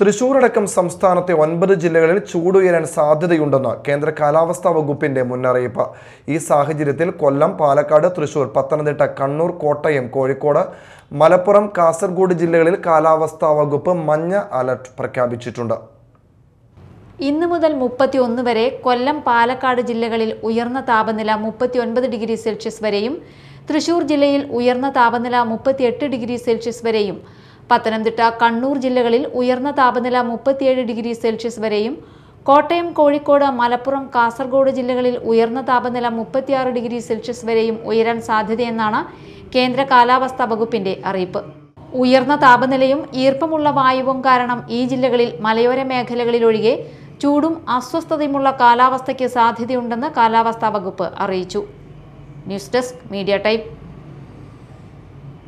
തൃശൂരടക്കം സംസ്ഥാനത്തെ ഒൻപത് ജില്ലകളിൽ ഉയരാൻ സാധ്യതയുണ്ടെന്ന് കേന്ദ്ര കാലാവസ്ഥാ വകുപ്പിന്റെ മുന്നറിയിപ്പ് ഈ സാഹചര്യത്തിൽ കൊല്ലം പാലക്കാട് തൃശൂർ പത്തനംതിട്ട കണ്ണൂർ കോട്ടയം കോഴിക്കോട് മലപ്പുറം കാസർഗോഡ് ജില്ലകളിൽ കാലാവസ്ഥാ വകുപ്പ് മഞ്ഞ അലർട്ട് പ്രഖ്യാപിച്ചിട്ടുണ്ട് ഇന്ന് മുതൽ മുപ്പത്തിയൊന്ന് വരെ കൊല്ലം പാലക്കാട് ജില്ലകളിൽ ഉയർന്ന താപനില മുപ്പത്തിയൊൻപത് ഡിഗ്രി സെൽഷ്യസ് വരെയും തൃശൂർ ജില്ലയിൽ ഉയർന്ന താപനില മുപ്പത്തിയെട്ട് ഡിഗ്രി സെൽഷ്യസ് വരെയും പത്തനംതിട്ട കണ്ണൂർ ജില്ലകളിൽ ഉയർന്ന താപനില മുപ്പത്തിയേഴ് ഡിഗ്രി സെൽഷ്യസ് വരെയും കോട്ടയം കോഴിക്കോട് മലപ്പുറം കാസർഗോഡ് ജില്ലകളിൽ ഉയർന്ന താപനില മുപ്പത്തിയാറ് ഡിഗ്രി സെൽഷ്യസ് വരെയും ഉയരാൻ സാധ്യതയെന്നാണ് കേന്ദ്ര കാലാവസ്ഥാ വകുപ്പിന്റെ അറിയിപ്പ് ഉയർന്ന താപനിലയും ഈർപ്പമുള്ള വായുവും കാരണം ഈ ജില്ലകളിൽ മലയോര മേഖലകളിലൊഴികെ ചൂടും അസ്വസ്ഥതയുമുള്ള കാലാവസ്ഥയ്ക്ക് സാധ്യതയുണ്ടെന്ന് കാലാവസ്ഥാ വകുപ്പ് അറിയിച്ചു ന്യൂസ് ഡെസ്ക് മീഡിയ ടൈം